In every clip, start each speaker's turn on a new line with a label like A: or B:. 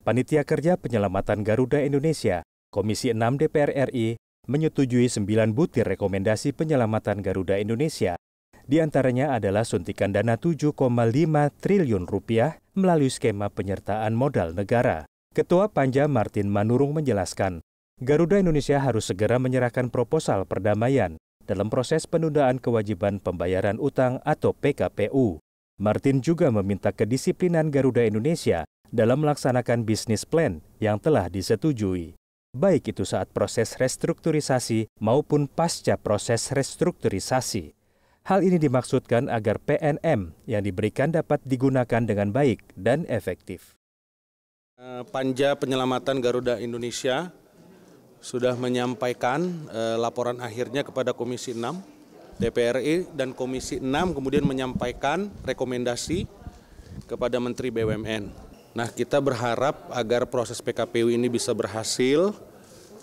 A: Panitia Kerja Penyelamatan Garuda Indonesia, Komisi 6 DPR RI, menyetujui 9 butir rekomendasi penyelamatan Garuda Indonesia. Di antaranya adalah suntikan dana 7,5 triliun rupiah melalui skema penyertaan modal negara. Ketua Panja Martin Manurung menjelaskan, Garuda Indonesia harus segera menyerahkan proposal perdamaian dalam proses penundaan kewajiban pembayaran utang atau PKPU. Martin juga meminta kedisiplinan Garuda Indonesia dalam melaksanakan bisnis plan yang telah disetujui, baik itu saat proses restrukturisasi maupun pasca proses restrukturisasi. Hal ini dimaksudkan agar PNM yang diberikan dapat digunakan dengan baik dan efektif.
B: Eh, Panja Penyelamatan Garuda Indonesia sudah menyampaikan eh, laporan akhirnya kepada Komisi 6 DPRI dan Komisi 6 kemudian menyampaikan rekomendasi kepada Menteri BUMN. Nah, kita berharap agar proses PKPU ini bisa berhasil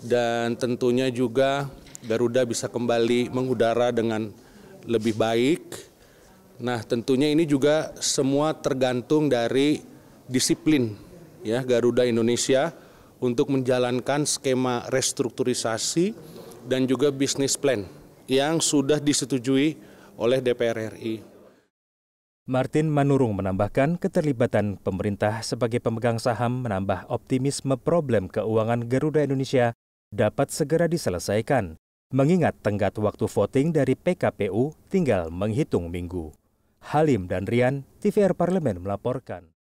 B: dan tentunya juga Garuda bisa kembali mengudara dengan lebih baik. Nah, tentunya ini juga semua tergantung dari disiplin ya Garuda Indonesia untuk menjalankan skema restrukturisasi dan juga bisnis plan yang sudah disetujui oleh DPR RI.
A: Martin Manurung menambahkan keterlibatan pemerintah sebagai pemegang saham menambah optimisme problem keuangan Garuda Indonesia dapat segera diselesaikan, mengingat tenggat waktu voting dari PKPU tinggal menghitung minggu. Halim dan Rian, TVR Parlemen melaporkan.